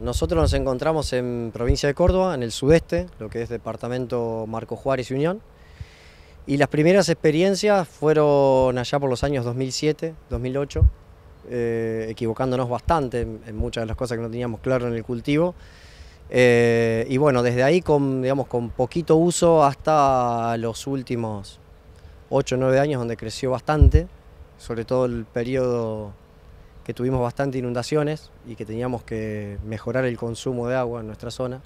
Nosotros nos encontramos en provincia de Córdoba, en el sudeste, lo que es departamento Marco Juárez y Unión. Y las primeras experiencias fueron allá por los años 2007, 2008, eh, equivocándonos bastante en, muchas de las cosas que no teníamos claro en el cultivo. Eh, y bueno, desde ahí con, digamos, con poquito uso hasta los últimos 8 o 9 años donde creció bastante, sobre todo el periodo que tuvimos bastantes inundaciones y que teníamos que mejorar el consumo de agua en nuestra zona.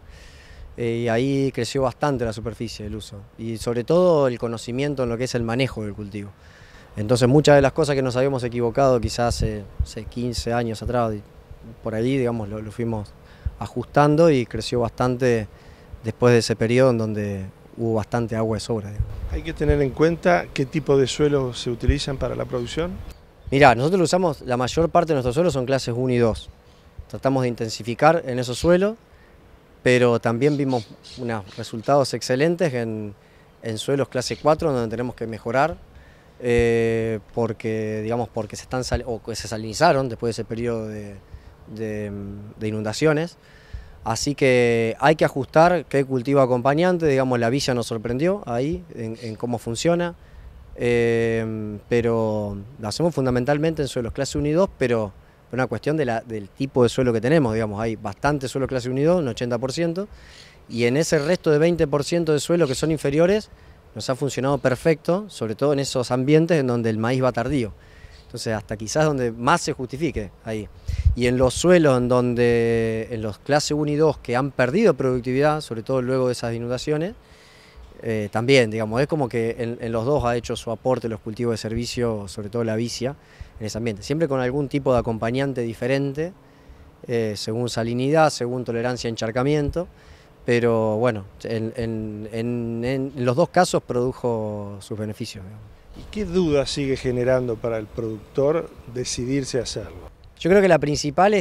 Eh, y ahí creció bastante la superficie, el uso, y sobre todo el conocimiento en lo que es el manejo del cultivo. Entonces muchas de las cosas que nos habíamos equivocado quizás hace, 15 años atrás, por ahí digamos, lo, fuimos ajustando y creció bastante después de ese periodo en donde hubo bastante agua de sobra. Hay que tener en cuenta qué tipo de suelos se utilizan para la producción. Mirá, nosotros usamos, la mayor parte de nuestros suelos son clases 1 y 2. Tratamos de intensificar en esos suelos, pero también vimos unos resultados excelentes en, suelos clase 4, donde tenemos que mejorar, eh, porque, digamos, porque se, están se salinizaron después de ese periodo de, inundaciones. Así que hay que ajustar qué cultivo acompañante, digamos, la villa nos sorprendió ahí en cómo funciona. Em, pero lo hacemos fundamentalmente en suelos clase 1 y 2, pero por una cuestión del tipo de suelo que tenemos, digamos, hay bastante suelo clase 1 y 2, un 80%, y en ese resto de 20% de suelos que son inferiores, nos ha funcionado perfecto, sobre todo en esos ambientes en donde el maíz va tardío. Entonces, hasta quizás donde más se justifique ahí. Y en los suelos en donde, en los clase 1 y 2 que han perdido productividad, sobre todo luego de esas inundaciones, eh, también, digamos, es como que en, los dos ha hecho su aporte los cultivos de servicio, sobre todo la vicia, en ese ambiente, siempre con algún tipo de acompañante diferente, eh, según salinidad, según tolerancia a encharcamiento, pero bueno, en, los dos casos produjo sus beneficios. ¿Y qué duda sigue generando para el productor decidirse a hacerlo? Yo creo que la principal eh,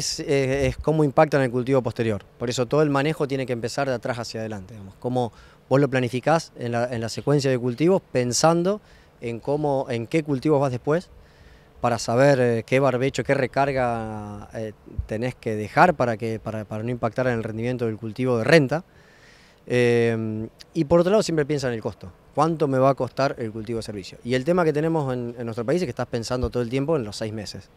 es, cómo impacta en el cultivo posterior. Por eso todo el manejo tiene que empezar de atrás hacia adelante. Como Cómo vos lo planificás en la, secuencia de cultivos pensando en, cómo, en qué cultivos vas después para saber eh, qué barbecho, qué recarga eh, tenés que dejar para, que, para, no impactar en el rendimiento del cultivo de renta. y por otro lado siempre piensa en el costo cuánto me va a costar el cultivo de servicio. Y el tema que tenemos en, en, nuestro país es que estás pensando todo el tiempo en los seis meses.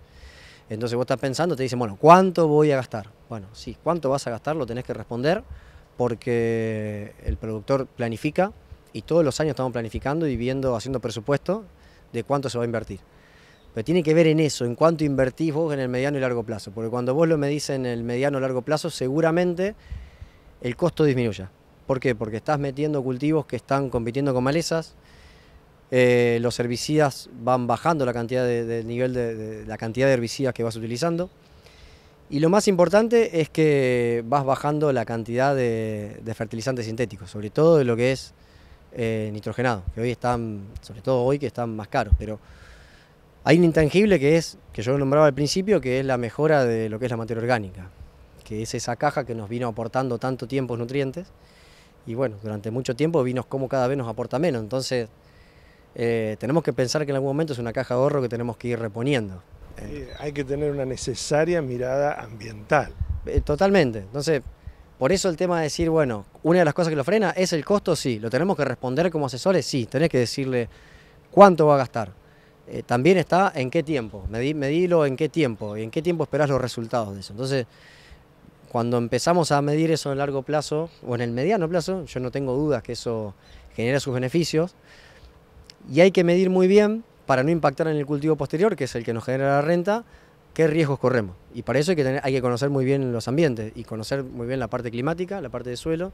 Entonces vos estás pensando, te dicen, bueno, ¿cuánto voy a gastar? Bueno, sí, ¿cuánto vas a gastar? Lo tenés que responder porque el productor planifica y todos los años estamos planificando y viendo, haciendo presupuesto de cuánto se va a invertir. Pero tiene que ver en eso, en cuánto invertís vos en el mediano y largo plazo. Porque cuando vos lo medís en el mediano y largo plazo, seguramente el costo disminuya. ¿Por qué? Porque estás metiendo cultivos que están compitiendo con malezas, eh, los herbicidas van bajando la cantidad de, nivel de, la cantidad de herbicidas que vas utilizando. Y lo más importante es que vas bajando la cantidad de, fertilizantes sintéticos, sobre todo de lo que es eh, nitrogenado, que hoy están, sobre todo hoy que están más caros. Pero hay un intangible que es, que yo nombraba al principio, que es la mejora de lo que es la materia orgánica, que es esa caja que nos vino aportando tanto tiempo nutrientes. Y bueno, durante mucho tiempo vino como cada vez nos aporta menos. Entonces, eh, tenemos que pensar que en algún momento es una caja de ahorro que tenemos que ir reponiendo. Eh. hay que tener una necesaria mirada ambiental. Eh, totalmente. Entonces, por eso el tema de decir, bueno, una de las cosas que lo frena es el costo, sí. Lo tenemos que responder como asesores, sí. Tenés que decirle cuánto va a gastar. también está en qué tiempo. Medí, medilo en qué tiempo. Y en qué tiempo esperás los resultados de eso. Entonces, cuando empezamos a medir eso en largo plazo o en el mediano plazo, yo no tengo dudas que eso genera sus beneficios y hay que medir muy bien para no impactar en el cultivo posterior, que es el que nos genera la renta, qué riesgos corremos. Y para eso hay que, hay que conocer muy bien los ambientes y conocer muy bien la parte climática, la parte de suelo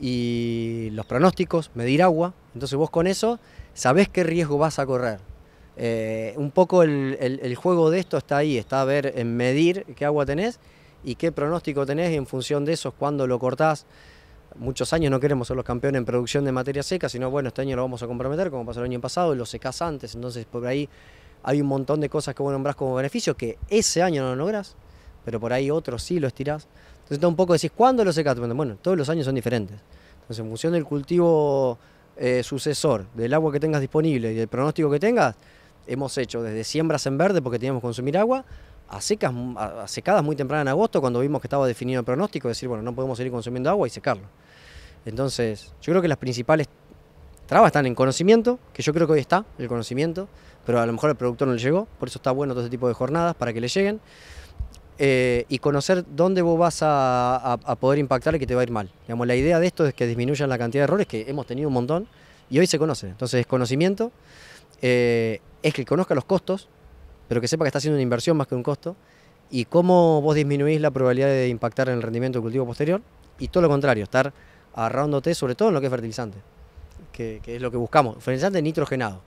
y los pronósticos, medir agua. Entonces vos con eso sabés qué riesgo vas a correr. Eh, un poco el, juego de esto está ahí, está a ver en medir qué agua tenés y qué pronóstico tenés y en función de eso cuando lo cortás muchos años no queremos ser los campeones en producción de materia seca, sino bueno, este año lo vamos a comprometer, como pasó el año pasado, lo secás antes, entonces por ahí hay un montón de cosas que vos nombrás como beneficio que ese año no lo lográs, pero por ahí otros sí lo estirás. Entonces un poco decís, ¿cuándo lo secás? Bueno, todos los años son diferentes. Entonces, en función del cultivo eh, sucesor, del agua que tengas disponible y del pronóstico que tengas, hemos hecho desde siembras en verde porque teníamos que consumir agua, a secas, secadas muy temprano en agosto, cuando vimos que estaba definido el pronóstico, decir, bueno, no podemos seguir consumiendo agua y secarlo. Entonces, yo creo que las principales trabas están en conocimiento, que yo creo que hoy está el conocimiento, pero a lo mejor al productor no le llegó, por eso está bueno todo este tipo de jornadas para que le lleguen. Eh, y conocer dónde vos vas a, poder impactar y que te va a ir mal. Digamos, la idea de esto es que disminuyan la cantidad de errores, que hemos tenido un montón, y hoy se conocen Entonces, conocimiento, eh, es que conozca los costos, pero que sepa que está haciendo una inversión más que un costo. Y cómo vos disminuís la probabilidad de impactar en el rendimiento del cultivo posterior. Y todo lo contrario, estar agarrándote sobre todo en lo que es fertilizante, que, que es lo que buscamos. Fertilizante nitrogenado.